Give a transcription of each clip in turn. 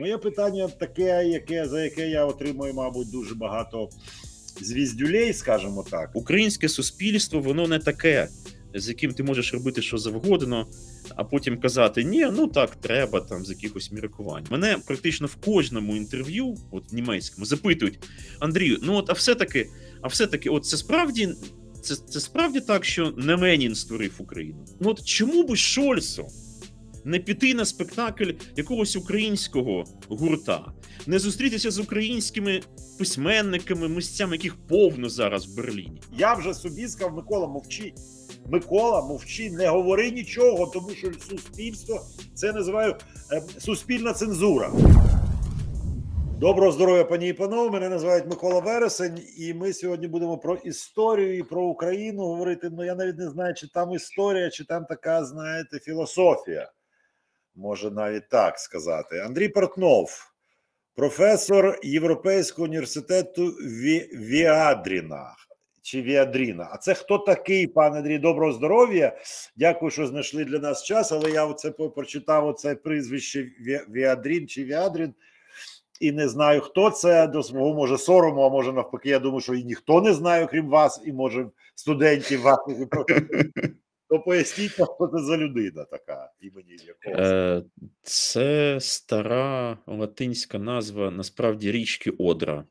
Моє питання таке, яке за яке я отримую, мабуть, дуже багато звіздюлей, скажімо так. Українське суспільство, воно не таке, з яким ти можеш робити що завгодно, а потім казати Ні, ну так треба там з якихось міркувань. Мене практично в кожному інтерв'ю, от німецькому, запитують Андрію, ну от, а все-таки, а все-таки, от це справді. Це це справді так, що Неменін створив Україну. Ну от чому би Шольцу не піти на спектакль якогось українського гурта, не зустрітися з українськими письменниками, мисцями, яких повно зараз в Берліні. Я вже собі сказав, Микола, мовчи. Микола, мовчи, не говори нічого, тому що суспільство це називаю е, суспільна цензура. Доброго здоров'я, пані і панове. Мене називають Микола Вересень, і ми сьогодні будемо про історію і про Україну говорити. Ну я навіть не знаю, чи там історія, чи там така, знаєте, філософія може навіть так сказати. Андрій Портнов, професор Європейського університету Віадріна. Чи Віадріна? А це хто такий, пане Андрій? Доброго здоров'я. Дякую, що знайшли для нас час. Але я оце прочитав оце прізвище Віадрін чи Віадрін. І не знаю, хто це до свого може сорому, а може навпаки, я думаю, що і ніхто не знає, крім вас, і може студентів ваших. То поясніть, що це за людина така імені якого е, це стара латинська назва насправді річки Одра,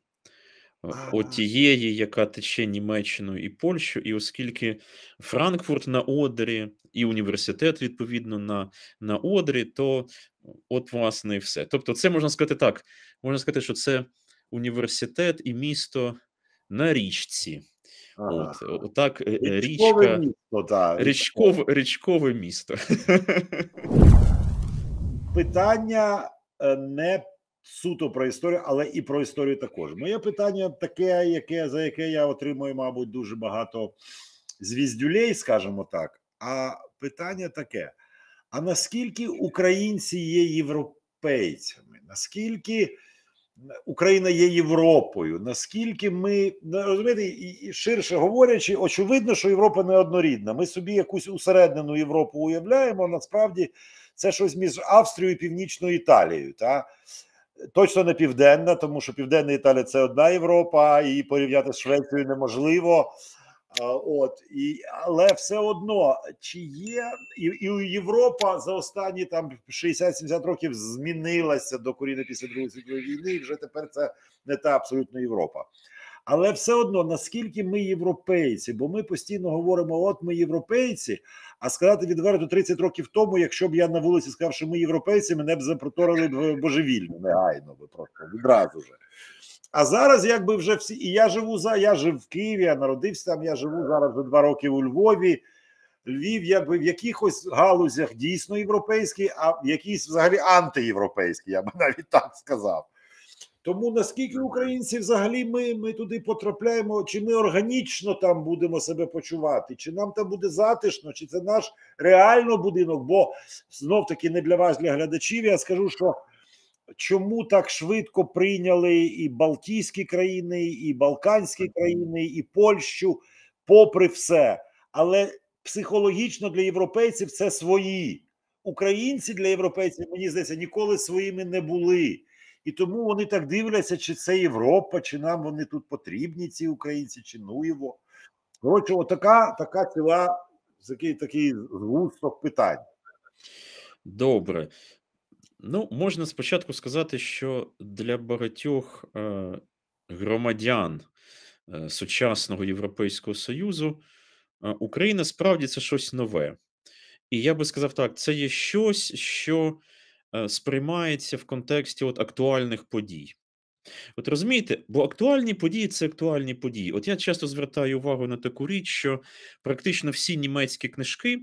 отієї, яка тече Німеччиною і Польщею, і оскільки Франкфурт на Одрі і університет відповідно на на Одрі, то от власне і все. Тобто, це можна сказати так: можна сказати, що це університет і місто на річці. Ага. От, Отак е, е, річкове річка, місто, да, річкове, річкове місто. Питання е, не суто про історію, але і про історію також. Моє питання таке, яке за яке я отримую, мабуть, дуже багато звіздюлей, скажімо так. А питання таке: а наскільки українці є європейцями? Наскільки Україна є Європою. Наскільки ми ну, розумієте, і ширше говорячи, очевидно, що Європа не однорідна. Ми собі якусь усереднену Європу уявляємо. Насправді це щось між Австрією і Північною Італією. Та? Точно не південна, тому що Південна Італія це одна Європа, і порівняти з Швецією неможливо. От і але все одно чи є і і Європа за останні там 60-70 років змінилася до коріни після другої світової війни. і Вже тепер це не та абсолютно Європа. Але все одно наскільки ми європейці, бо ми постійно говоримо: от ми європейці. А сказати відверто 30 років тому, якщо б я на вулиці сказав, що ми європейці, мене б запроторили б божевільно негайно би просто відразу же. А зараз, якби вже всі, і я живу за я жив в Києві, я народився там. Я живу зараз вже два роки у Львові. Львів, якби в якихось галузях дійсно європейський, а в якійсь взагалі антиєвропейський, я би навіть так сказав. Тому наскільки українці взагалі ми ми туди потрапляємо, чи ми органічно там будемо себе почувати, чи нам там буде затишно, чи це наш реально будинок? Бо знов таки не для вас, для глядачів. Я скажу, що Чому так швидко прийняли і Балтійські країни, і Балканські країни, і Польщу, попри все, але психологічно для європейців це свої українці для європейців, мені здається, ніколи своїми не були, і тому вони так дивляться, чи це Європа, чи нам вони тут потрібні, ці українці, чи ну його. Коротше, отака така ціла такий такий згусток питань. Добре. Ну, можна спочатку сказати, що для багатьох е, э, громадян е, сучасного Європейського Союзу е, э, Україна справді це щось нове. І я би сказав так: це є щось, що сприймається в контексті от актуальних подій. От розумієте, бо актуальні події це актуальні події. От я часто звертаю увагу на таку річ, що практично всі німецькі книжки.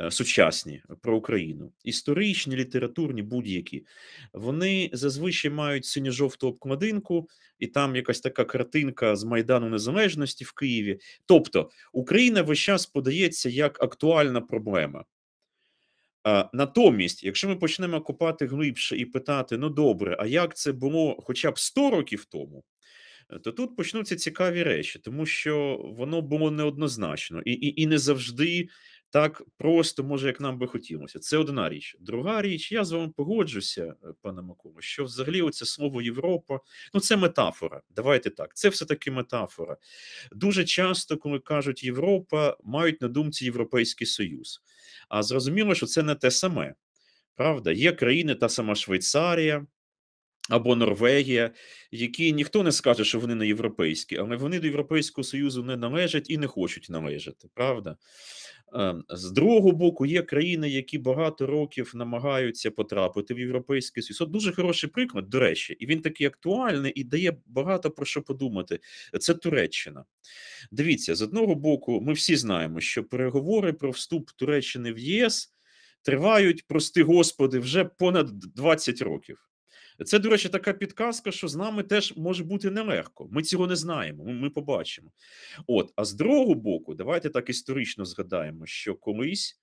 Е, сучасні е, про Україну, історичні, літературні, будь-які, вони зазвичай мають синьо-жовту обкладинку, і там якась така картинка з Майдану Незалежності в Києві. Тобто Україна весь час подається як актуальна проблема. Натомість, якщо ми почнемо копати глибше і питати: ну добре, а як це було хоча б 100 років тому? Е, то тут почнуться цікаві речі, тому що воно було неоднозначно і і, і не завжди так просто, може, як нам би хотілося. Це одна річ. Друга річ, я з вами погоджуся, е, пане Макому, що взагалі оце слово Європа, ну це метафора. Давайте так. Це все таки метафора. Дуже часто, коли кажуть Європа, мають на думці Європейський Союз. А зрозуміло, що це не те саме. Правда, є країни, та сама Швейцарія, або Норвегія, які ніхто не скаже, що вони не європейські, але вони до Європейського Союзу не належать і не хочуть належати, правда? Ем, з другого боку, є країни, які багато років намагаються потрапити в європейський Союз. От дуже хороший приклад, до речі, і він такий актуальний і дає багато про що подумати. Це Туреччина. Дивіться, з одного боку, ми всі знаємо, що переговори про вступ Туреччини в ЄС тривають, прости господи, вже понад 20 років. Це, до речі, така підказка, що з нами теж може бути нелегко. Ми цього не знаємо, ми, побачимо. От, а з другого боку, давайте так історично згадаємо, що колись.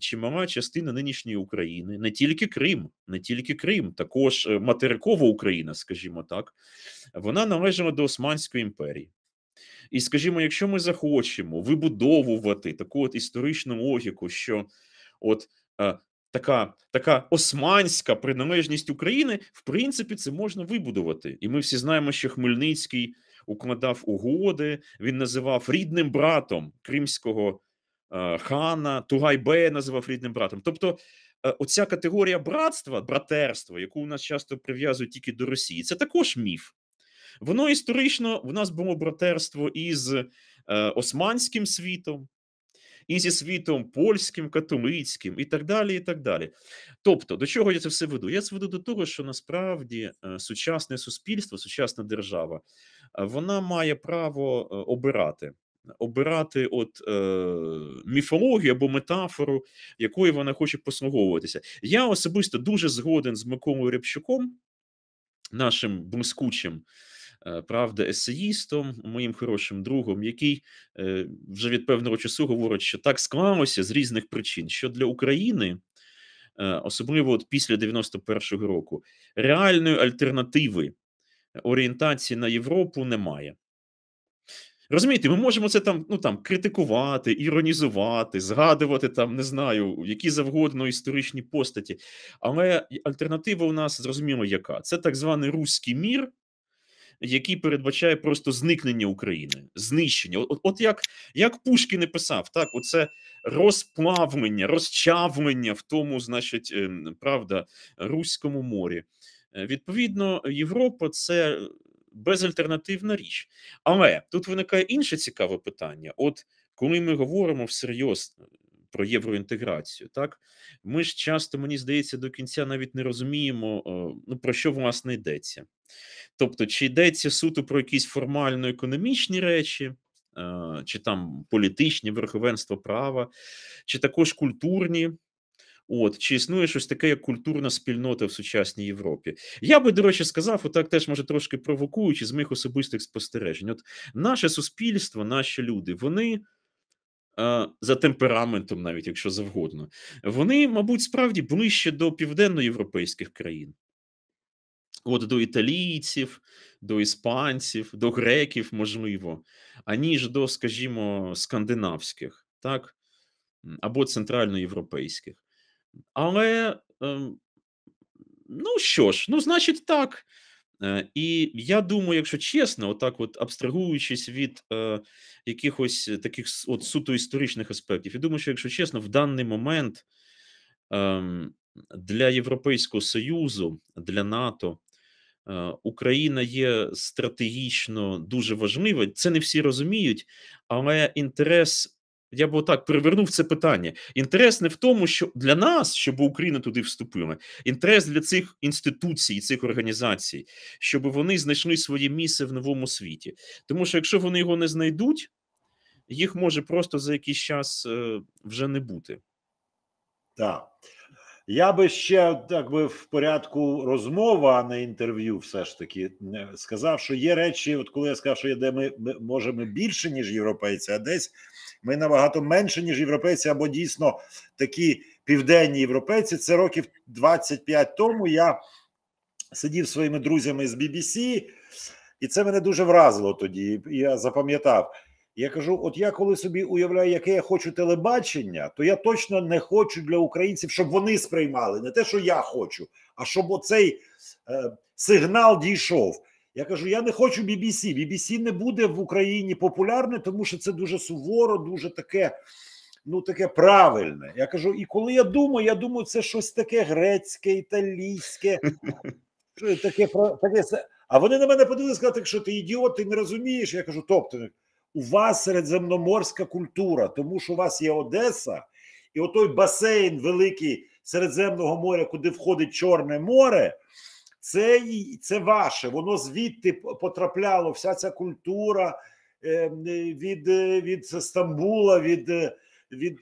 Чимала частина нинішньої України, не тільки Крим, не тільки Крим, також е, материкова Україна, скажімо так, вона належала до Османської імперії. І скажімо, якщо ми захочемо вибудовувати таку от історичну логіку, що от е, така така османська приналежність України, в принципі, це можна вибудувати. І ми всі знаємо, що Хмельницький укладав угоди, він називав рідним братом кримського е, хана, Тугайбе називав рідним братом. Тобто, е, оця категорія братства, братерства, яку у нас часто прив'язують тільки до Росії, це також міф. Воно історично в нас було братерство із е, османським світом, і зі світом польським, католицьким, і так далі. і так далі. Тобто, до чого я це все веду? Я це веду до того, що насправді е, сучасне суспільство, сучасна держава, е, вона має право е, обирати. Обирати от е, міфологію або метафору, якою вона хоче послуговуватися. Я особисто дуже згоден з Миколою Рябчуком, нашим блискучим Е, правда, есеїстом, моїм хорошим другом, який е, вже від певного часу говорить, що так склалося з різних причин, що для України. Е, особливо от після 91-го року реальної альтернативи орієнтації на Європу немає. Розумієте, ми можемо це там ну там критикувати, іронізувати, згадувати там не знаю, які завгодно історичні постаті. Але альтернатива у нас зрозуміло, яка це так званий руський мір, який передбачає просто зникнення України, знищення. От, от як як Пушкін і писав, так оце розплавлення, розчавлення в тому, значить, ем, правда, руському морі. Е, відповідно, Європа це безальтернативна річ. Але тут виникає інше цікаве питання. От коли ми говоримо всерйоз про євроінтеграцію. Так ми ж часто мені здається до кінця навіть не розуміємо, е, ну про що власне йдеться. Тобто, чи йдеться суто про якісь формально економічні речі, е, чи там політичні верховенство права, чи також культурні. От, чи існує щось таке, як культурна спільнота в сучасній Європі? Я би, до речі, сказав, отак теж може трошки провокуючи з моїх особистих спостережень. От наше суспільство, наші люди, вони Е, за темпераментом, навіть якщо завгодно, вони, мабуть, справді ближче до південноєвропейських країн. От до італійців, до іспанців, до греків, можливо, аніж до, скажімо, скандинавських, так, або центральноєвропейських. Але, ем, ну що ж, ну, значить, так, Е, і я думаю, якщо чесно, отак, от абстрагуючись від е, якихось таких от суто історичних аспектів, я думаю, що якщо чесно, в даний момент е, для Європейського союзу, для НАТО е, Україна є стратегічно дуже важлива. Це не всі розуміють, але інтерес я б отак перевернув це питання. Інтерес не в тому, що для нас, щоб Україна туди вступила, інтерес для цих інституцій, цих організацій, щоб вони знайшли своє місце в новому світі. Тому що якщо вони його не знайдуть, їх може просто за якийсь час е, вже не бути. Так. Да. Я би ще так би в порядку розмова, а не інтерв'ю, все ж таки е, сказав, що є речі, от коли я сказав, що є де ми, ми можемо більше ніж європейці, а десь ми набагато менше ніж європейці, або дійсно такі південні європейці. Це років 25 тому. Я сидів своїми друзями з BBC, і це мене дуже вразило тоді. Я запам'ятав. Я кажу: от я коли собі уявляю, яке я хочу телебачення, то я точно не хочу для українців, щоб вони сприймали не те, що я хочу, а щоб оцей е, сигнал дійшов. Я кажу: я не хочу BBC. BBC не буде в Україні популярне, тому що це дуже суворо, дуже таке. Ну, таке правильне. Я кажу, і коли я думаю, я думаю, це щось таке грецьке, італійське, таке таке. А вони на мене подивилися сказали, що ти ідіот, ти не розумієш. Я кажу, тобто у вас середземноморська культура, тому що у вас є Одеса, і отой басейн великий Середземного моря, куди входить Чорне море, це це ваше. Воно звідти потрапляло вся ця культура е, від е, від Стамбула, від е, від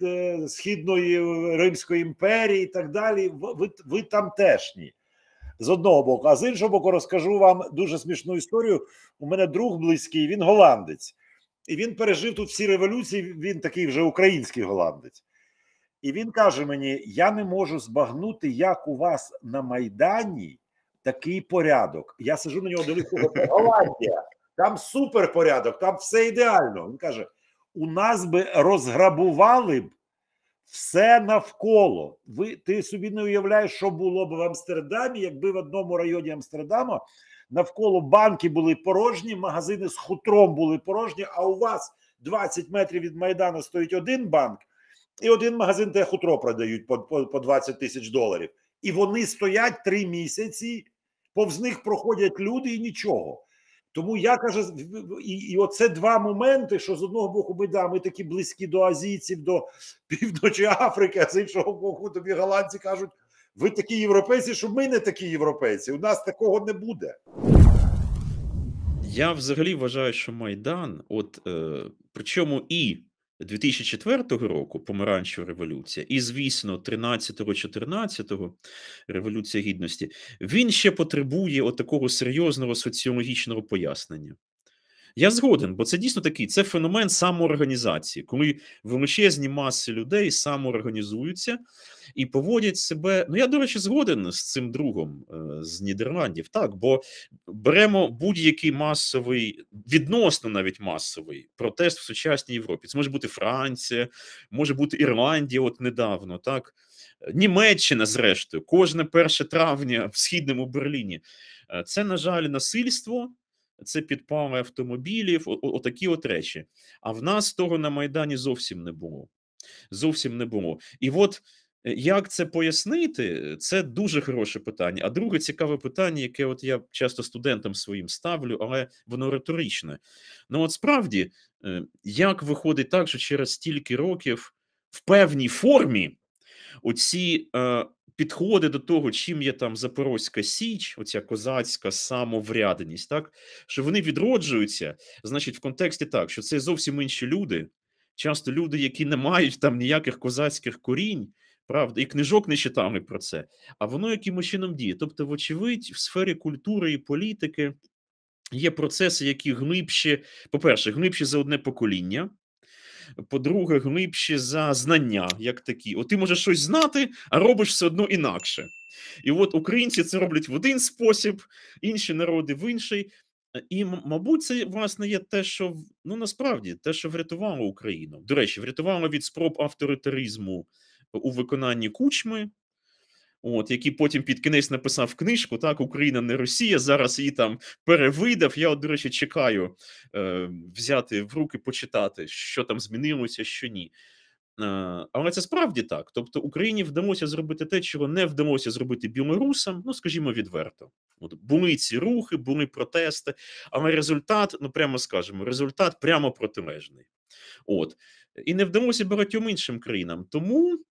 Східної Римської імперії і так далі. Ви, ви тамтешні. З одного боку, а з іншого боку, розкажу вам дуже смішну історію. У мене друг близький, він голландець. І він пережив тут всі революції, він такий вже український голландець. І він каже мені: я не можу збагнути, як у вас на Майдані такий порядок. Я сижу на нього дивлюся, ну, Голландія, там суперпорядок, там все ідеально. Він каже: у нас би розграбували б все навколо. Ви Ти собі не уявляєш, що було б в Амстердамі, якби в одному районі Амстердама навколо банки були порожні, магазини з хутром були порожні. А у вас 20 метрів від Майдану стоїть один банк, і один магазин, де хутро продають по, по, по 20 тисяч доларів. І вони стоять три місяці, повз них проходять люди і нічого. Тому я кажу, і і оце два моменти, що з одного боку, ми да, ми такі близькі до азійців, до півночі Африки, а з іншого боку, тобі голландці кажуть, ви такі європейці, що ми не такі європейці. У нас такого не буде. Я взагалі вважаю, що Майдан, от е, причому і 2004 року помаранчева революція, і звісно, 13-14 революція гідності, він ще потребує от такого серйозного соціологічного пояснення. Я згоден, бо це дійсно такий це феномен самоорганізації, коли величезні маси людей самоорганізуються і поводять себе. Ну я до речі, згоден з цим другом е, з Нідерландів. Так, бо беремо будь-який масовий, відносно навіть масовий протест в сучасній Європі. Це може бути Франція, може бути Ірландія, от недавно так. Німеччина, зрештою, кожне перше травня в східному Берліні. Е, це, на жаль, насильство, це підпали автомобілів, отакі от речі. А в нас того на Майдані зовсім не було. Зовсім не було. І от е, як це пояснити, це дуже хороше питання. А друге цікаве питання, яке от я часто студентам своїм ставлю, але воно риторичне. Ну, от справді, е, як виходить так, що через стільки років в певній формі оці е, підходи до того, чим є там Запорозька Січ, оця козацька самоврядність, так що вони відроджуються, значить, в контексті так, що це зовсім інші люди, часто люди, які не мають там ніяких козацьких корінь. Правда, і книжок не читали про це, а воно якимось чином діє. Тобто, вочевидь, в сфері культури і політики є процеси, які глибші, по-перше, глибші за одне покоління, по-друге, глибші за знання, як такі. От ти можеш щось знати, а робиш все одно інакше. І от українці це роблять в один спосіб, інші народи в інший. І, мабуть, це власне є те, що ну насправді те, що врятувало Україну. До речі, врятувало від спроб авторитаризму у виконанні кучми от який потім під кінець написав книжку. Так, Україна не Росія. Зараз її там перевидав. Я, от, до речі, чекаю е, взяти в руки, почитати, що там змінилося, що ні. Е, але це справді так. Тобто Україні вдалося зробити те, чого не вдалося зробити білорусам. Ну скажімо відверто, От були ці рухи, були протести, але результат, ну прямо скажемо, результат прямо протилежний. От і не вдалося багатьом іншим країнам. Тому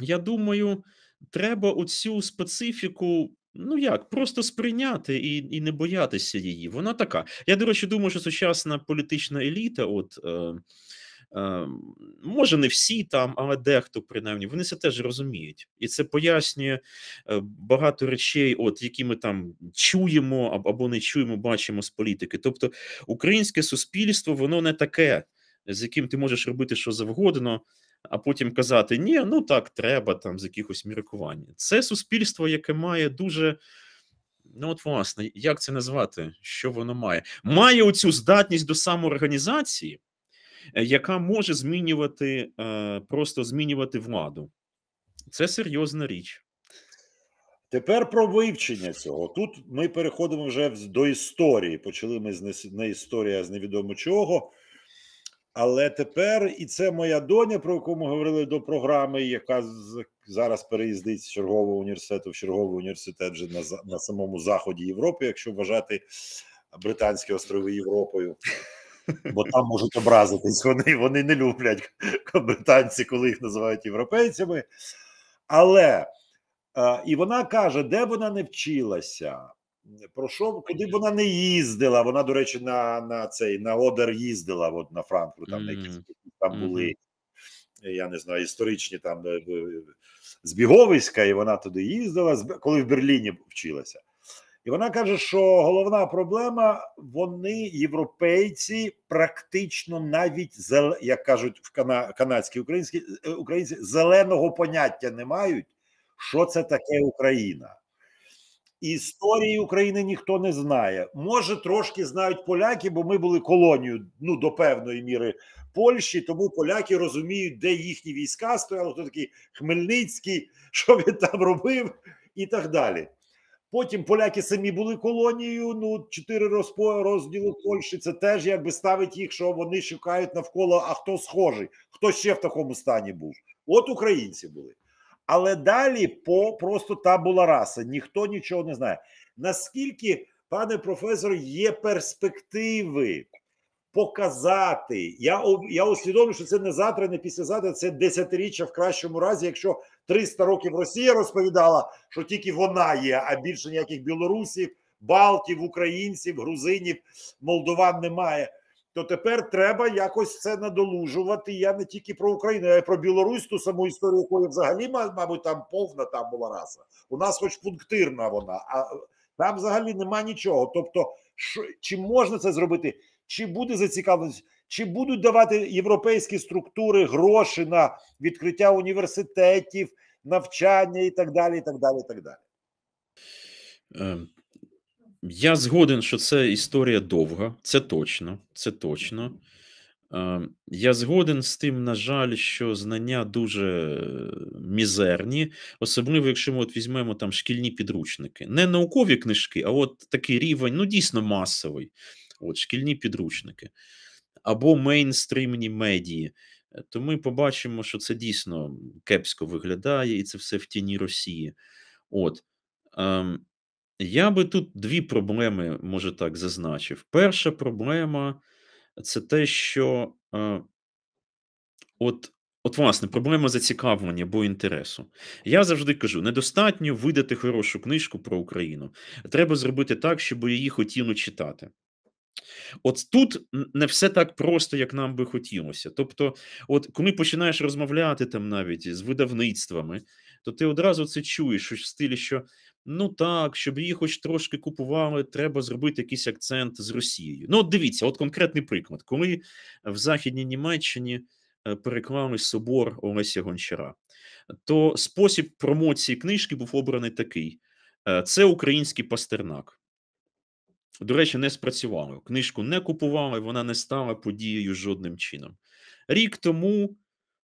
я думаю, треба оцю специфіку. Ну як просто сприйняти і і не боятися її. Вона така. Я до речі, думаю, що сучасна політична еліта, от е, е, може не всі там, але дехто принаймні вони це теж розуміють, і це пояснює е, багато речей, от які ми там чуємо або не чуємо, бачимо з політики. Тобто, українське суспільство, воно не таке, з яким ти можеш робити що завгодно а потім казати, ні, ну так треба там з якихось міркувань. Це суспільство, яке має дуже. Ну, от, власне, як це назвати? Що воно має? Має оцю здатність до самоорганізації, е, яка може змінювати, е, просто змінювати владу. Це серйозна річ. Тепер про вивчення цього. Тут ми переходимо вже до історії. Почали ми з не історія з невідомо чого. Але тепер і це моя доня, про яку ми говорили до програми, яка зараз переїздить з чергового університету в черговий університет вже на на самому заході Європи, якщо вважати Британські острови Європою, бо там можуть образитись. Вони вони не люблять британці, коли їх називають європейцями. Але е, і вона каже, де вона не вчилася про що куди б вона не їздила? Вона, до речі, на на цей на Одер їздила от на Франкфурт, там mm-hmm. якісь там були, я не знаю, історичні там е, е, збіговиська, і вона туди їздила, коли в Берліні вчилася. І вона каже, що головна проблема вони, європейці, практично навіть як кажуть в канадській українські е, українці зеленого поняття не мають, що це таке Україна. Історії України ніхто не знає. Може, трошки знають поляки, бо ми були колонією ну до певної міри Польщі, тому поляки розуміють, де їхні війська стояли, хто такий Хмельницький, що він там робив, і так далі. Потім поляки самі були колонією. Ну, чотири розділу Польщі. Це теж якби ставить їх, що вони шукають навколо, а хто схожий, хто ще в такому стані був. От українці були. Але далі по просто табула раса. Ніхто нічого не знає. Наскільки, пане професор, є перспективи показати? Я я усвідомлю, що це не завтра, не післязавтра, це десятиріччя в кращому разі, якщо 300 років Росія розповідала, що тільки вона є, а більше ніяких білорусів, балтів, українців, грузинів, молдован немає то тепер треба якось це надолужувати. Я не тільки про Україну, а й про Білорусь, ту саму історію, якої взагалі, мабуть, там повна там була раса. У нас, хоч пунктирна, вона, а там взагалі нема нічого. Тобто, що, чи можна це зробити, чи буде зацікавленість, чи будуть давати європейські структури гроші на відкриття університетів, навчання і так далі. і так далі, і так далі ем, я згоден, що це історія довга, це точно. Це точно. Я згоден з тим, на жаль, що знання дуже мізерні, особливо, якщо ми от візьмемо там шкільні підручники, не наукові книжки, а от такий рівень, ну дійсно масовий. От шкільні підручники або мейнстрімні медії. То ми побачимо, що це дійсно кепсько виглядає, і це все в тіні Росії. От. Ем, я би тут дві проблеми, може так, зазначив. Перша проблема це те, що е, от, от, власне, проблема зацікавлення або інтересу. Я завжди кажу: недостатньо видати хорошу книжку про Україну. Треба зробити так, щоб її хотіли читати. От тут не все так просто, як нам би хотілося. Тобто, от коли починаєш розмовляти там навіть з видавництвами, то ти одразу це чуєш що в стилі, що ну так, щоб її хоч трошки купували, треба зробити якийсь акцент з Росією. Ну, от дивіться, от конкретний приклад, коли е, в Західній Німеччині е, переклали собор Олеся Гончара, то спосіб промоції книжки був обраний такий: е, це український пастернак. До речі, не спрацювали. Книжку не купували, вона не стала подією жодним чином. Рік тому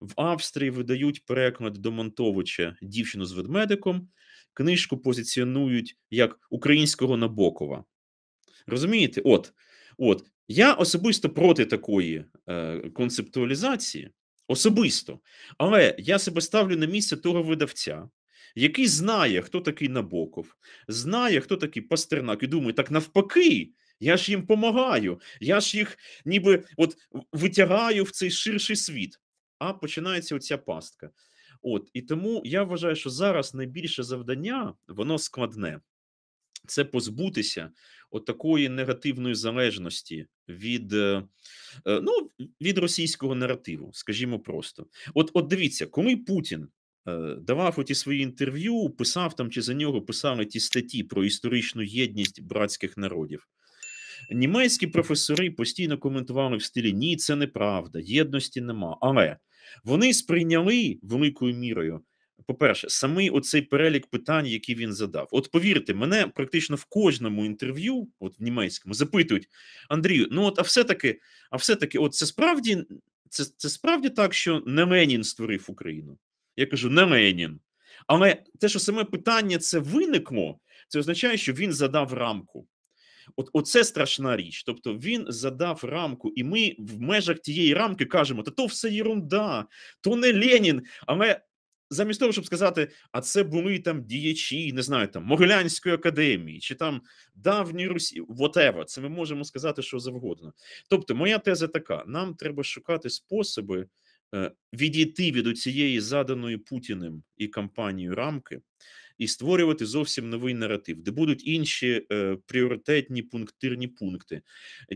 в Австрії видають переклад домонтовича дівчину з ведмедиком книжку позиціонують як українського Набокова. Розумієте? От, от я особисто проти такої е, концептуалізації, особисто, але я себе ставлю на місце того видавця. Який знає, хто такий Набоков, знає, хто такий Пастернак, і думає, так навпаки, я ж їм помагаю, я ж їх ніби от витягаю в цей ширший світ. А починається оця пастка. От і тому я вважаю, що зараз найбільше завдання воно складне. Це позбутися от такої негативної залежності від е, е, ну, від російського наративу, скажімо просто. От, от дивіться, коли Путін е, давав оті свої інтерв'ю, писав там чи за нього писали ті статті про історичну єдність братських народів. Німецькі професори постійно коментували в стилі Ні, це неправда, єдності нема. Але вони сприйняли великою мірою. По-перше, самий оцей перелік питань, які він задав. От повірте, мене практично в кожному інтерв'ю, от в німецькому, запитують Андрію: ну от, а все-таки, а все-таки, от це справді це це справді так, що не Ленін створив Україну. Я кажу, не Ленін. Але те, що саме питання це виникло, це означає, що він задав рамку. От оце страшна річ. Тобто він задав рамку, і ми в межах тієї рамки кажемо: та то все єрунда, то не Ленін. Але замість того, щоб сказати, а це були там діячі, не знаю, там Могилянської академії чи там давні Русі, whatever. Це ми можемо сказати, що завгодно. Тобто, моя теза така: нам треба шукати способи. Е, відійти від цієї заданої путіним і кампанією рамки і створювати зовсім новий наратив, де будуть інші е, пріоритетні пунктирні пункти.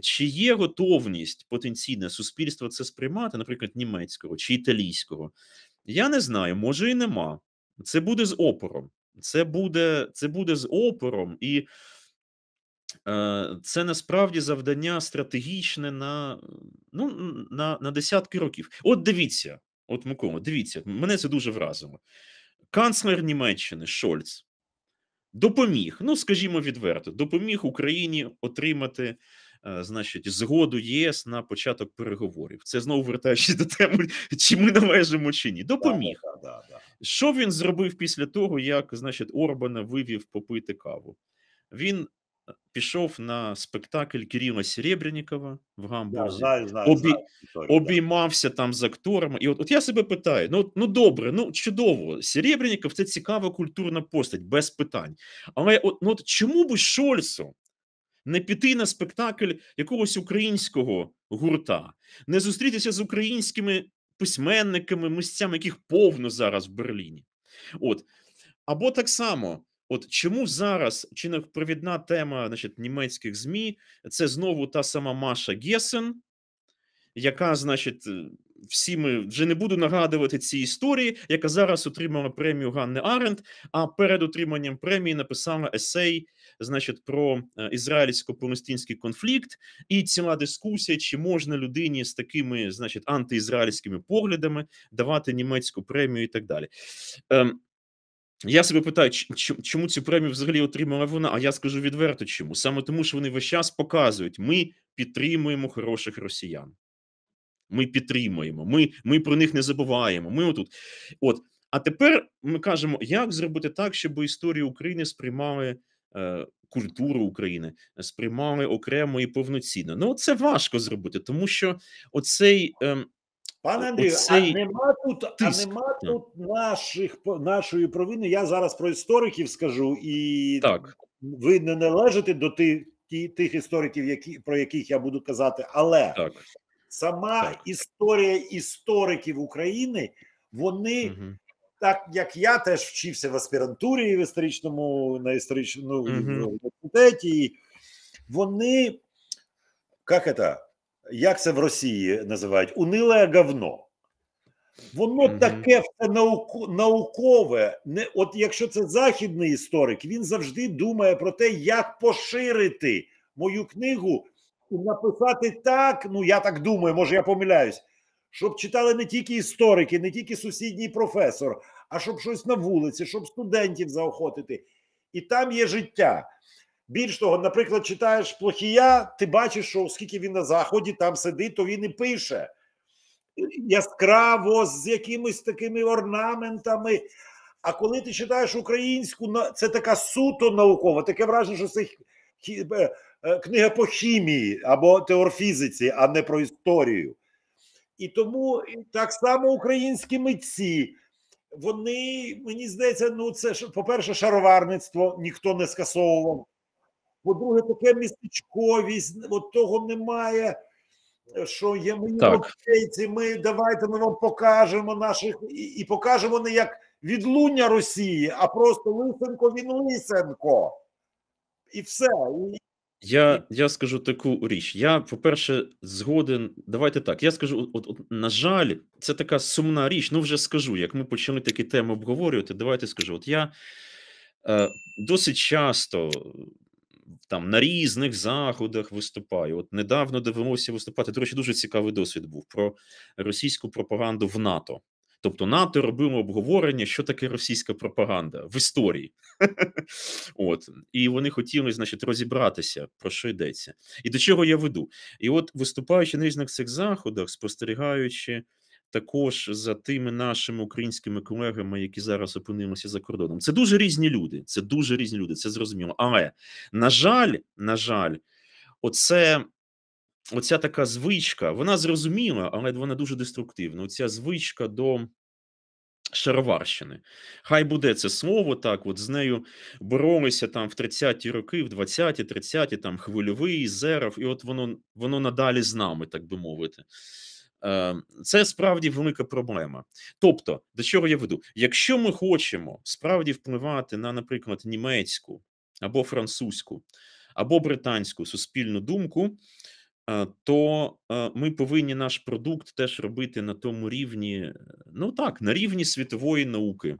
Чи є готовність потенційне суспільство це сприймати, наприклад, німецького чи італійського? Я не знаю, може і нема. Це буде з опором. Це буде це буде з опором, і е, це насправді завдання стратегічне на ну, на, на десятки років. От дивіться, от Микола, дивіться, мене це дуже вразило канцлер Німеччини Шольц допоміг, ну скажімо відверто, допоміг Україні отримати. Е, значить, згоду ЄС на початок переговорів. Це знову вертаючись до теми, чи ми належимо чи ні. Допоміг. Да, да, да, Що він зробив після того, як значить Орбана вивів попити каву? Він пішов на спектакль Кирила Серебрянікова в Гамбурзі, знаю, знаю, обі... знаю, обіймався там з акторами. І от от я себе питаю: ну ну добре, ну чудово, Серебряніков це цікава культурна постать, без питань. Але от, ну, от чому би Шольцу не піти на спектакль якогось українського гурта, не зустрітися з українськими письменниками, мисцями, яких повно зараз в Берліні? От. Або так само От чому зараз чи не провідна тема значить, німецьких змі це знову та сама Маша Гесен, яка, значить, е, всі ми вже не буду нагадувати ці історії, яка зараз отримала премію Ганни Аренд, а перед отриманням премії написала есей, значить, про е, ізраїльсько-палестинський конфлікт, і ціла дискусія, чи можна людині з такими, значить, антиізраїльськими поглядами давати німецьку премію і так далі. Ем, я себе питаю, чому цю премію взагалі отримала вона? А я скажу відверто, чому саме тому, що вони весь час показують: ми підтримуємо хороших росіян. Ми підтримуємо, ми ми про них не забуваємо. Ми отут. От, а тепер ми кажемо, як зробити так, щоб історію України сприймали е, культуру України, сприймали окремо і повноцінно. Ну, це важко зробити, тому що оцей. Е, Пане Андрію, Оцей... а нема тут тиск. а нема тут наших нашої провини. Я зараз про істориків скажу, і так ви не належите до тих тих істориків, які про яких я буду казати, але так. сама так. історія істориків України, вони угу. так як я теж вчився в аспірантурі в історичному на історичному угу. університеті, вони як це? як це в Росії називають, униле говно. Воно mm таке все наукове. Не, От якщо це західний історик, він завжди думає про те, як поширити мою книгу і написати так. Ну я так думаю, може я помиляюсь, щоб читали не тільки історики, не тільки сусідній професор, а щоб щось на вулиці, щоб студентів заохотити. І там є життя. Більш того, наприклад, читаєш плохія, ти бачиш, що оскільки він на заході там сидить, то він і пише яскраво з якимись такими орнаментами. А коли ти читаєш українську, це така суто наукова, таке враження, що це е, е, книга по хімії або теорфізиці, а не про історію. І тому так само українські митці. Вони мені здається, ну це по перше, шароварництво ніхто не скасовував. По-друге, таке містечковість, от того немає. Що є мої російці, ми давайте ми вам покажемо наших і, і покажемо не як відлуння Росії, а просто лисенко він лисенко, і все. Я я скажу таку річ. Я, по-перше, згоден. Давайте так. Я скажу: от, от на жаль, це така сумна річ. Ну, вже скажу, як ми почали такі теми обговорювати. Давайте скажу. От я е, досить часто там на різних заходах виступаю. От недавно довелося виступати. До речі, дуже цікавий досвід був про російську пропаганду в НАТО. Тобто НАТО робимо обговорення, що таке російська пропаганда в історії, от і вони хотіли, значить, розібратися про що йдеться, і до чого я веду. І от виступаючи на різних цих заходах, спостерігаючи також за тими нашими українськими колегами, які зараз опинилися за кордоном. Це дуже різні люди. Це дуже різні люди. Це зрозуміло. Але на жаль, на жаль, оце. Оця така звичка, вона зрозуміла, але вона дуже деструктивна. Оця звичка до шароварщини. Хай буде це слово так. От з нею боролися там в 30-ті роки, в 20-ті, 30-ті, там хвильовий, зеров, і от воно воно надалі з нами, так би мовити. Ем, це справді велика проблема. Тобто, до чого я веду? Якщо ми хочемо справді впливати на, наприклад, німецьку або французьку, або британську суспільну думку, е, то е, ми повинні наш продукт теж робити на тому рівні, е, ну так, на рівні світової науки,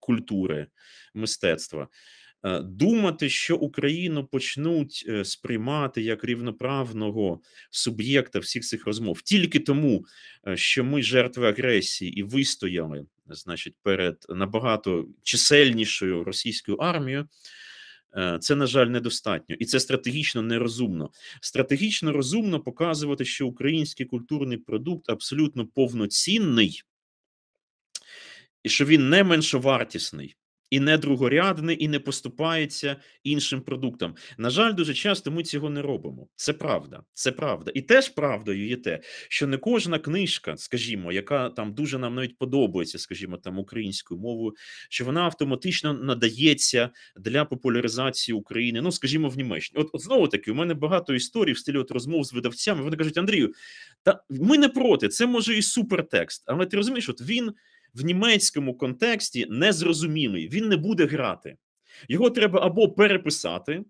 культури, мистецтва. Е, думати, що Україну почнуть е, сприймати як рівноправного суб'єкта всіх цих розмов, тільки тому, е, що ми жертви агресії і вистояли, значить, перед набагато чисельнішою російською армією, це на жаль недостатньо, і це стратегічно нерозумно. Стратегічно розумно показувати, що український культурний продукт абсолютно повноцінний, і що він не менш вартісний і не другорядне, і не поступається іншим продуктам. На жаль, дуже часто ми цього не робимо. Це правда, це правда, і теж правдою є те, що не кожна книжка, скажімо, яка там дуже нам навіть подобається, скажімо, там українською мовою, що вона автоматично надається для популяризації України. Ну, скажімо, в Німеччині. От, от знову таки, у мене багато історій в стилі от розмов з видавцями. Вони кажуть, Андрію, та ми не проти, це може і супертекст, але ти розумієш, от він в німецькому контексті незрозумілий. Він не буде грати. Його треба або переписати,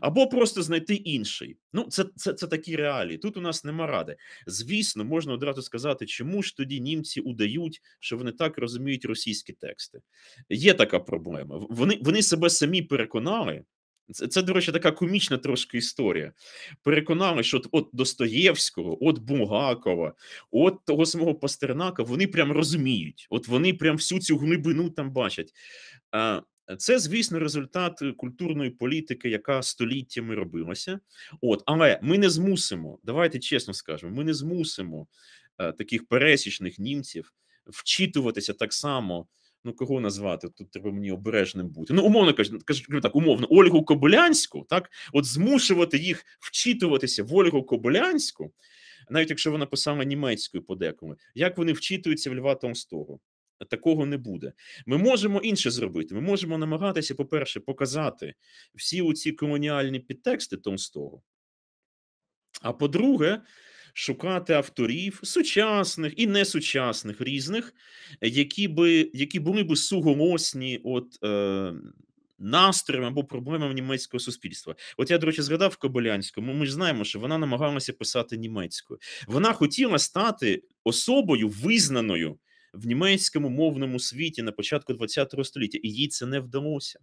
або просто знайти інший. Ну, це це, це такі реалії. Тут у нас нема ради. Звісно, можна одразу сказати, чому ж тоді німці удають, що вони так розуміють російські тексти. Є така проблема. Вони, Вони себе самі переконали. Це, це, до речі, така комічна трошки історія. Переконали, що от, от Достоєвського, от Бугакова, от того самого Пастернака, вони прям розуміють, от вони прям всю цю глибину там бачать. Це, звісно, результат культурної політики, яка століттями робилася. От, але ми не змусимо. Давайте чесно скажемо: ми не змусимо е, таких пересічних німців вчитуватися так само ну кого назвати? Тут треба мені обережним бути. Ну, умовно кажу так, умовно, Ольгу Кобилянську, так, от змушувати їх вчитуватися в Ольгу Кобилянську, навіть якщо вона писала німецькою подекому, як вони вчитуються в Льва Толстого. Такого не буде. Ми можемо інше зробити. Ми можемо намагатися, по-перше, показати всі оці колоніальні підтексти Толстого. А по-друге, шукати авторів сучасних і несучасних різних, які би які були би суголосні от е, настроєм або проблемам німецького суспільства. От я, до речі, згадав Кобилянському, ми ж знаємо, що вона намагалася писати німецькою. Вона хотіла стати особою визнаною в німецькому мовному світі на початку ХХ століття, і їй це не вдалося.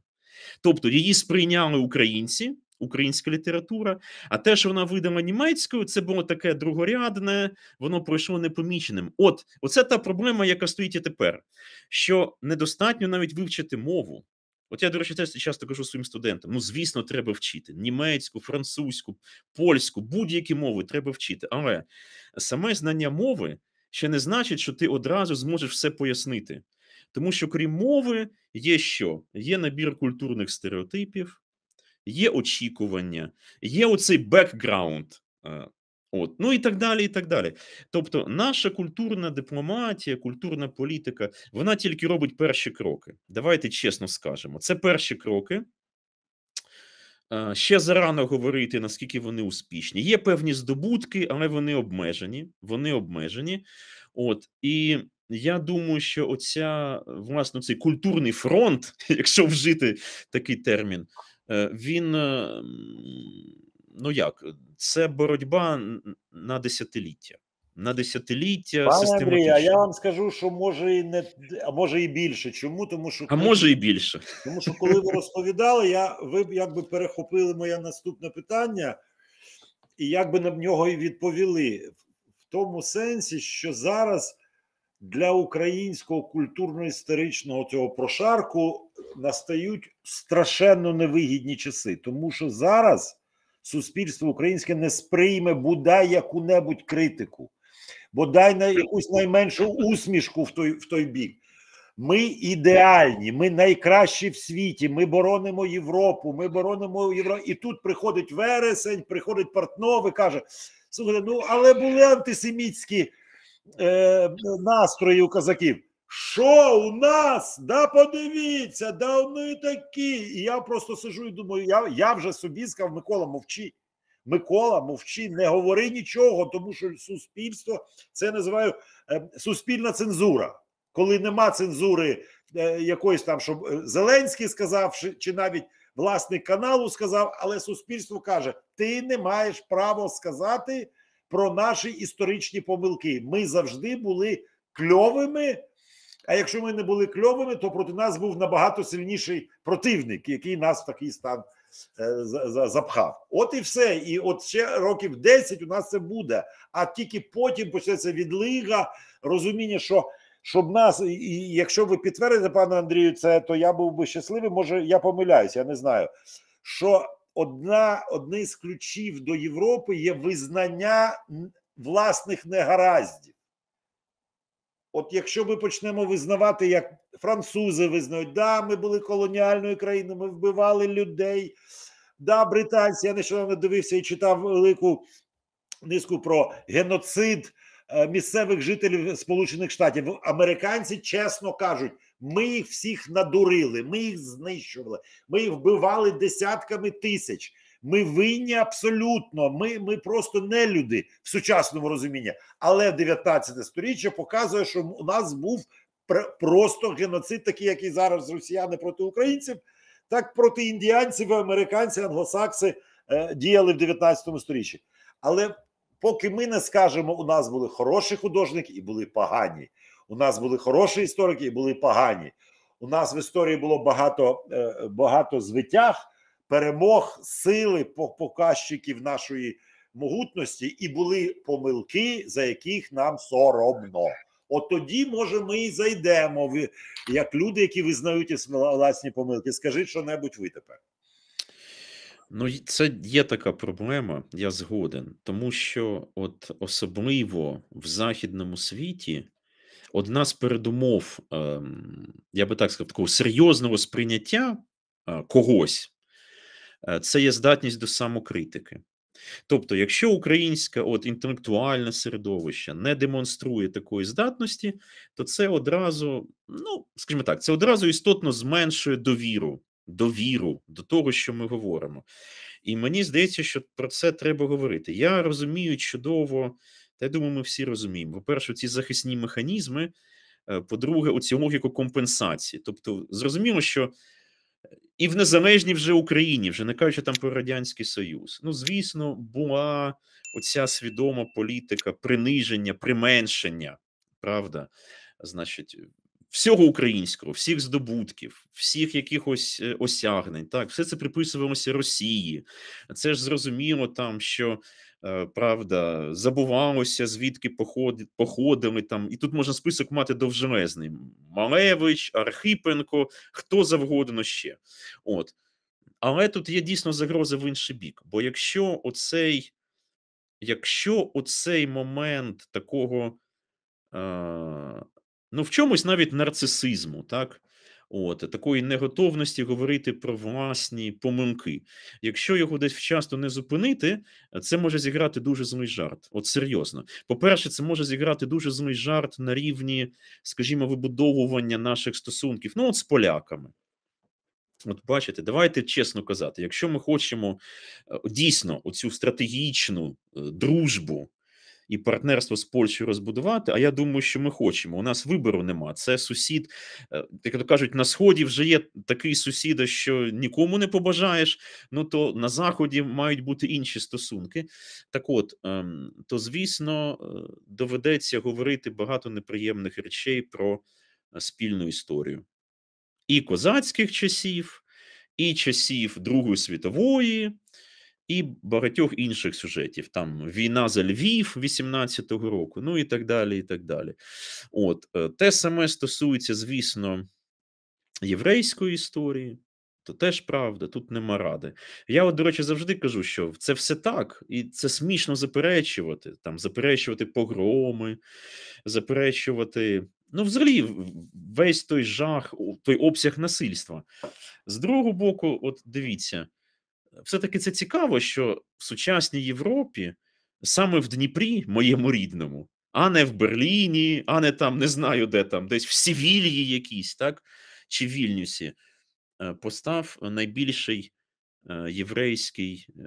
Тобто її сприйняли українці, українська література. А те, що вона видана німецькою, це було таке другорядне, воно пройшло непоміченим. От, оце та проблема, яка стоїть і тепер, що недостатньо навіть вивчити мову. От я, до речі, теж часто кажу своїм студентам: ну, звісно, треба вчити німецьку, французьку, польську, будь-які мови треба вчити. Але саме знання мови ще не значить, що ти одразу зможеш все пояснити. Тому що, крім мови, є що? Є набір культурних стереотипів, є очікування, є оцей бекграунд. Е, от, ну і так далі, і так далі. Тобто, наша культурна дипломатія, культурна політика, вона тільки робить перші кроки. Давайте чесно скажемо. Це перші кроки. Е, ще зарано говорити, наскільки вони успішні. Є певні здобутки, але вони обмежені. Вони обмежені. От і я думаю, що оця власне цей культурний фронт, якщо вжити такий термін, Е, він е, ну як, це боротьба на десятиліття. На десятиліття Пане а я вам скажу, що може і не а може і більше. Чому тому, що а може і більше, тому що коли ви розповідали, я ви якби перехопили моє наступне питання, і якби на нього і відповіли в тому сенсі, що зараз для українського культурно-історичного цього прошарку настають страшенно невигідні часи, тому що зараз суспільство українське не сприйме бодай яку-небудь критику, бодай на якусь найменшу усмішку в той, в той бік. Ми ідеальні, ми найкращі в світі. Ми боронимо Європу. Ми боронимо Європу. І тут приходить вересень, приходить Портнов каже: слухайте, ну але були антисемітські е, настрої козаків. Що у нас? Да подивіться, да вони такі. І я просто сижу і думаю, я я вже собі сказав, Микола, мовчи. Микола, мовчи, не говори нічого, тому що суспільство це називаю е, суспільна цензура. Коли нема цензури е, якоїсь там, щоб е, Зеленський сказав, чи навіть власник каналу сказав, але суспільство каже: ти не маєш права сказати про наші історичні помилки. Ми завжди були кльовими. А якщо ми не були кльовими, то проти нас був набагато сильніший противник, який нас в такий стан е, запхав. От і все. І от ще років 10 у нас це буде. А тільки потім почнеться відлига, розуміння, що щоб нас, і якщо ви підтвердите, пане Андрію, це то я був би щасливий. Може, я помиляюсь, я не знаю. Що одна одне з ключів до Європи є визнання власних негараздів. От якщо ми почнемо визнавати, як французи визнають, да, ми були колоніальною країною, ми вбивали людей. Да, британці, я нещодавно дивився і читав велику низку про геноцид е, місцевих жителів Сполучених Штатів. Американці чесно кажуть, ми їх всіх надурили, ми їх знищували, ми їх вбивали десятками тисяч. Ми винні абсолютно. Ми ми просто не люди в сучасному розумінні. Але 19 сторіччя показує, що у нас був просто геноцид, такий, який зараз росіяни проти українців, так проти індіанців, американців, англосакси е, діяли в 19 сторіччі. Але поки ми не скажемо, у нас були хороші художники і були погані. У нас були хороші історики і були погані. У нас в історії було багато е, багато звитяг, перемог, сили, показчиків нашої могутності, і були помилки, за яких нам соромно. От тоді, може, ми і зайдемо ви, як люди, які визнають власні помилки. Скажіть що небудь ви тепер. Ну, це є така проблема, я згоден, тому що, от особливо в західному світі, одна з передумов, ем, я би так сказав, такого серйозного сприйняття е, когось, е, це є здатність до самокритики. Тобто, якщо українське от інтелектуальне середовище не демонструє такої здатності, то це одразу, ну скажімо так, це одразу істотно зменшує довіру, довіру до того, що ми говоримо. І мені здається, що про це треба говорити. Я розумію чудово я думаю, ми всі розуміємо. По-перше, ці захисні механізми. Е, по-друге, оці логіку компенсації. Тобто, зрозуміло, що е, і в незалежній вже Україні, вже не кажучи там про Радянський Союз. Ну, звісно, була оця свідома політика приниження, применшення, правда, значить, всього українського, всіх здобутків, всіх якихось е, осягнень. Так, все це приписувалося Росії. Це ж зрозуміло там, що Е, правда, забувалося, звідки походили там. І тут можна список мати довжелезний: Малевич, Архипенко, хто завгодно ще. От. Але тут є дійсно загроза в інший бік. Бо якщо оцей, якщо оцей момент такого. Е, ну, в чомусь навіть нарцисизму, так? От такої неготовності говорити про власні помилки. Якщо його десь вчасно не зупинити, це може зіграти дуже злий жарт. От серйозно. По-перше, це може зіграти дуже злий жарт на рівні, скажімо, вибудовування наших стосунків. Ну, от з поляками. От бачите, давайте чесно казати, якщо ми хочемо е, дійсно оцю стратегічну е, дружбу і партнерство з Польщею розбудувати. А я думаю, що ми хочемо. У нас вибору нема. Це сусід, е, як то кажуть, на сході вже є такий сусіда, що нікому не побажаєш. Ну то на заході мають бути інші стосунки. Так, от ем, то, звісно, е, доведеться говорити багато неприємних речей про е, спільну історію і козацьких часів, і часів Другої світової і багатьох інших сюжетів. Там війна за Львів 18-го року, ну і так далі. і так далі. От е, те саме стосується, звісно, єврейської історії. То теж правда, тут нема ради. Я, от, до речі, завжди кажу, що це все так, і це смішно заперечувати, там заперечувати погроми, заперечувати ну, взагалі, весь той жах, той обсяг насильства. З другого боку, от дивіться, все-таки це цікаво, що в сучасній Європі саме в Дніпрі, моєму рідному, а не в Берліні, а не там не знаю, де там, десь в Сівілії якійсь, так чи Вільнюсі, е, постав найбільший е, єврейський е,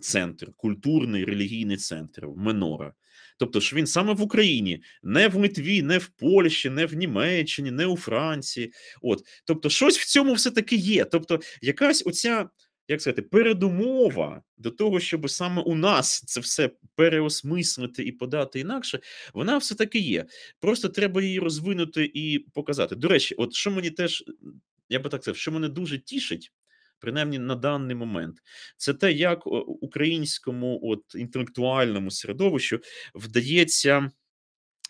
центр, культурний релігійний центр Менора. Тобто, що він саме в Україні, не в Литві, не в Польщі, не в Німеччині, не у Франції. От, тобто, щось в цьому все таки є. Тобто, якась оця як сказати, передумова до того, щоб саме у нас це все переосмислити і подати інакше, вона все таки є. Просто треба її розвинути і показати. До речі, от що мені теж я би так сказав, що мене дуже тішить. Принаймні на даний момент, це те, як е, українському от інтелектуальному середовищу вдається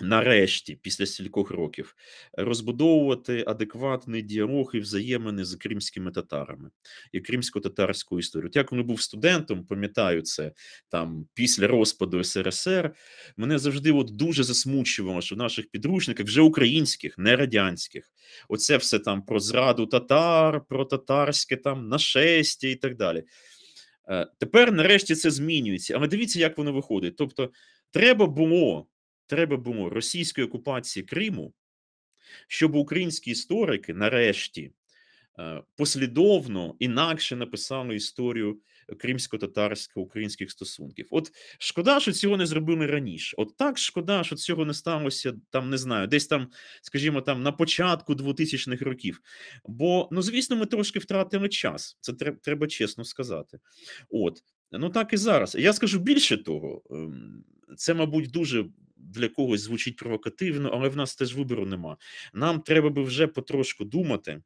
Нарешті, після стількох років, розбудовувати адекватний діалог і взаємини з кримськими татарами і кримсько-татарську історію. Як Я коли був студентом, пам'ятаю це там після розпаду СРСР. Мене завжди от дуже засмучувало, що в наших підручниках вже українських, не радянських, оце все там про зраду татар, про татарське там нашестя і так далі. Е, тепер нарешті це змінюється. Але дивіться, як воно виходить. Тобто, треба було треба було російської окупації Криму, щоб українські історики нарешті е, послідовно інакше написали історію кримсько-татарсько-українських стосунків. От шкода, що цього не зробили раніше. От так шкода, що цього не сталося там, не знаю, десь там, скажімо, там на початку 2000-х років. Бо ну, звісно, ми трошки втратили час. Це треба чесно сказати. От ну так і зараз. Я скажу більше того, ем, це мабуть дуже для когось звучить провокативно, але в нас теж вибору нема. Нам треба би вже потрошку думати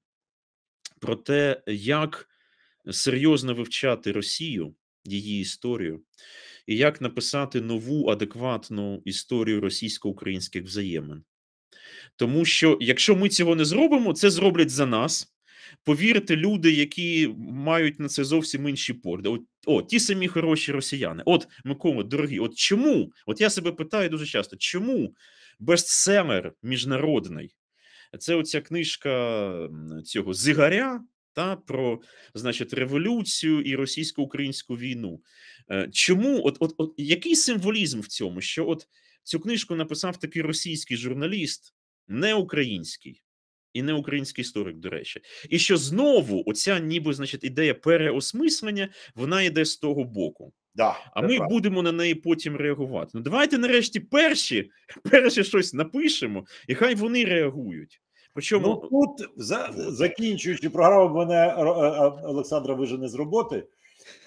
про те, як серйозно вивчати Росію, її історію, і як написати нову адекватну історію російсько-українських взаємин. Тому що якщо ми цього не зробимо, це зроблять за нас повірте, люди, які мають на це зовсім інші погляди. От, о, ті самі хороші росіяни. От, Микола, дорогі, от чому? От я себе питаю дуже часто, чому бестселер міжнародний? Це оця книжка цього зигаря. Та про значить революцію і російсько-українську війну. Е, чому от, от от який символізм в цьому? Що от цю книжку написав такий російський журналіст, не український, і не український історик, до речі, і що знову оця, ніби значить, ідея переосмислення, вона йде з того боку. Да, А ми правда. будемо на неї потім реагувати. Ну давайте нарешті перші перші щось напишемо, і хай вони реагують. Причому ну, тут за закінчуючи програму, мене е, е, Олександра вижене з роботи,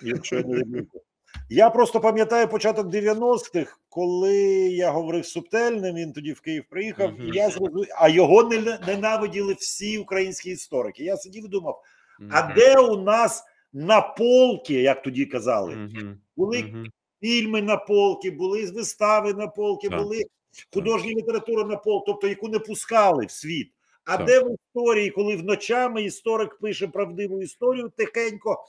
якщо я не відмінку. Я просто пам'ятаю початок 90-х, коли я говорив Субтельним, він тоді в Київ приїхав, mm і я зрозумів, а його ненавиділи всі українські історики. Я сидів і думав: mm-hmm. а де у нас на полки, як тоді казали, mm-hmm. були фільми на полки, були вистави на полки, були художні літератури на полки, тобто яку не пускали в світ. А так. де в історії, коли вночами історик пише правдиву історію тихенько,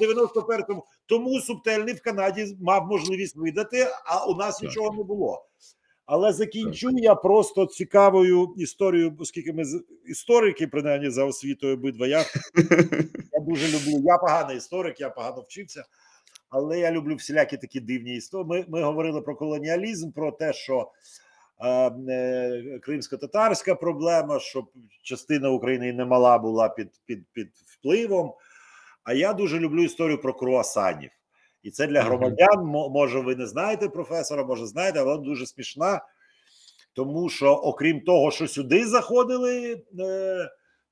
в 91-му тому субтельний в Канаді мав можливість видати, а у нас нічого не було. Але закінчу я просто цікавою історією, оскільки ми з історики, принаймні за освітою обидва. Я я дуже люблю. Я поганий історик, я погано вчився, але я люблю всілякі такі дивні історії. Ми ми говорили про колоніалізм, про те, що е, е кримсько-татарська проблема, що частина України не мала була під, під, під впливом. А я дуже люблю історію про круасанів. І це для громадян, може, ви не знаєте професора, може знаєте, але вона дуже смішна. Тому що, окрім того, що сюди заходили е,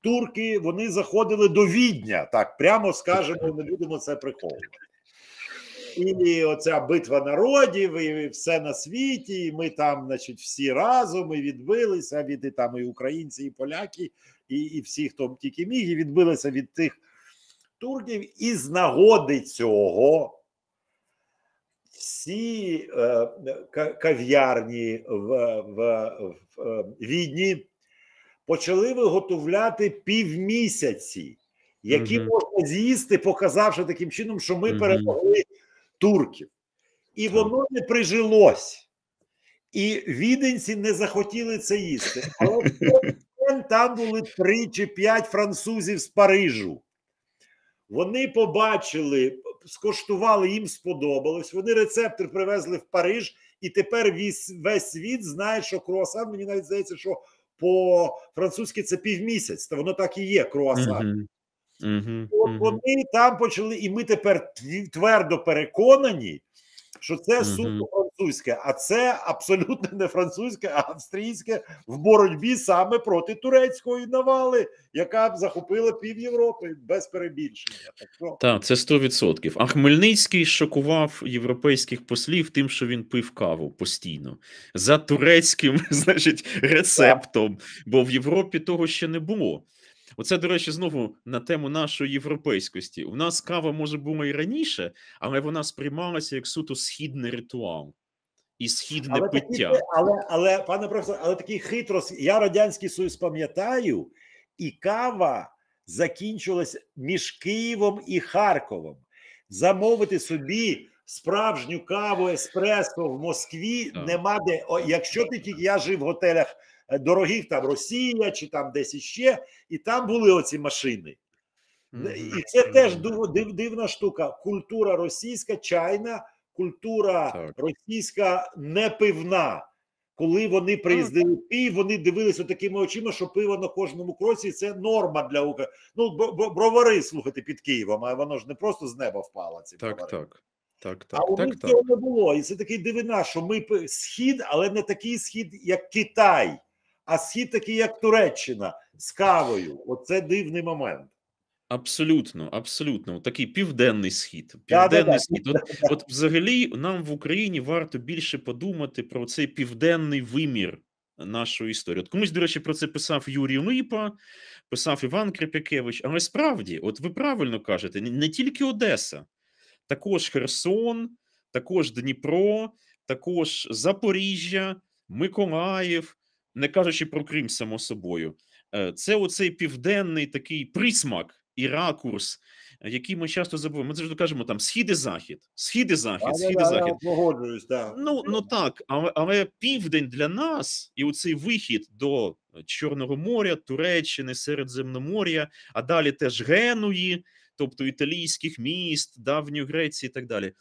турки, вони заходили до Відня. Так, прямо скажемо, не будемо це приховувати. І оця битва народів, і все на світі, і ми там, значить, всі разом і відбилися від і там і українці, і поляки, і і всі, хто тільки міг, і відбилися від тих турків, і з нагоди цього всі е, кав'ярні в, в, в е, Відні почали виготовляти півмісяці, які mm можна з'їсти, показавши таким чином, що ми mm перемогли турків. І воно не прижилось. І віденці не захотіли це їсти. Але там були три чи п'ять французів з Парижу, вони побачили, скоштували, їм сподобалось. Вони рецептор привезли в Париж, і тепер весь, весь світ знає, що круасан. Мені навіть здається, що по-французьки це півмісяць, та воно так і є. Круасан. Угу. Угу. От вони там почали, і ми тепер твердо переконані, що це угу. суто французьке, а це абсолютно не французьке, а австрійське в боротьбі саме проти турецької навали, яка б захопила пів Європи без перебільшення. Так, що... так це 100%. А Хмельницький шокував європейських послів тим, що він пив каву постійно за турецьким, значить, рецептом. Бо в Європі того ще не було. Оце, до речі, знову на тему нашої європейськості. У нас кава може була і раніше, але вона сприймалася як суто східний ритуал і східне але пиття. Такі, але, але, пане професор, але такий хитрості, я Радянський Союз пам'ятаю, і кава закінчилась між Києвом і Харковом. Замовити собі справжню каву еспресо в Москві так. нема де. О, якщо ти тільки я жив в готелях е, дорогих, там Росія чи там десь іще, і там були оці машини. І це теж дивна штука. Культура російська, чайна, культура так. російська непивна. Коли вони приїздили в вони дивилися такими очима, що пиво на кожному кроці це норма для України. Ну, бровари слухати під Києвом, а воно ж не просто з неба впало. Ці так, бровари. так. Так, так, а так, так. цього не було. І це такий дивина, що ми схід, але не такий схід, як Китай, а схід такий, як Туреччина з кавою. Оце дивний момент. Абсолютно, абсолютно, такий південний схід. Південний да, да, схід. От, да. от, взагалі, нам в Україні варто більше подумати про цей південний вимір нашої історії. От комусь, до речі, про це писав Юрій Липа, писав Іван Крепякевич. Але справді, от ви правильно кажете, не тільки Одеса, також Херсон, також Дніпро, також Запоріжжя, Миколаїв, не кажучи про Крим само собою. Е, це оцей південний такий присмак і ракурс, який ми часто забуваємо. Ми завжди кажемо там схід і захід, схід і захід, схід і захід. Погоджуюсь, так. Ну ну так, але але південь для нас і оцей вихід до Чорного моря, Туреччини, Середземномор'я, а далі теж Генуї. Тобто італійських міст, давньої Греції, і так далі,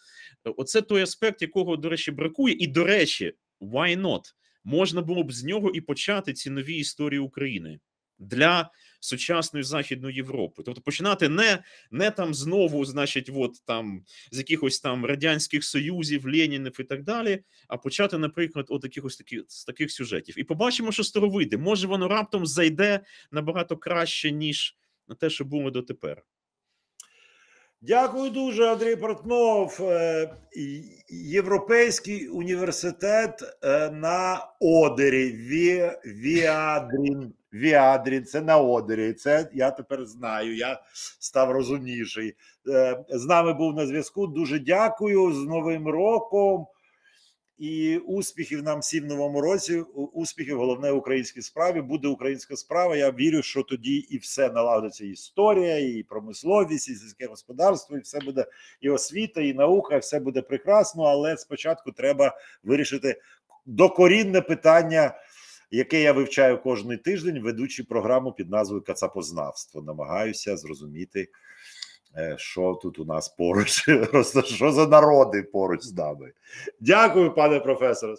оце той аспект, якого, до речі, бракує. І до речі, why not? можна було б з нього і почати ці нові історії України для сучасної західної Європи. Тобто починати не не там знову, значить, от там з якихось там радянських союзів, Ленінів і так далі, а почати, наприклад, от якихось таких з таких сюжетів. І побачимо, що з того вийде. Може, воно раптом зайде набагато краще, ніж на те, що було дотепер. Дякую дуже, Андрій Портнов. Е, Європейський університет е, на одері Віадрін. Віадрін, це на Одері. Це я тепер знаю. Я став розумніший. Е, з нами був на зв'язку. Дуже дякую з Новим роком. І успіхів нам всім новому році. Успіхів, головне в українській справі. Буде українська справа. Я вірю, що тоді і все налагодиться. історія, і промисловість, і сільське господарство, і все буде і освіта, і наука, і все буде прекрасно. Але спочатку треба вирішити докорінне питання яке я вивчаю кожний тиждень, ведучи програму під назвою Кацапознавство. Намагаюся зрозуміти, е, що тут у нас поруч, що за народи поруч з нами. Дякую, пане професоре.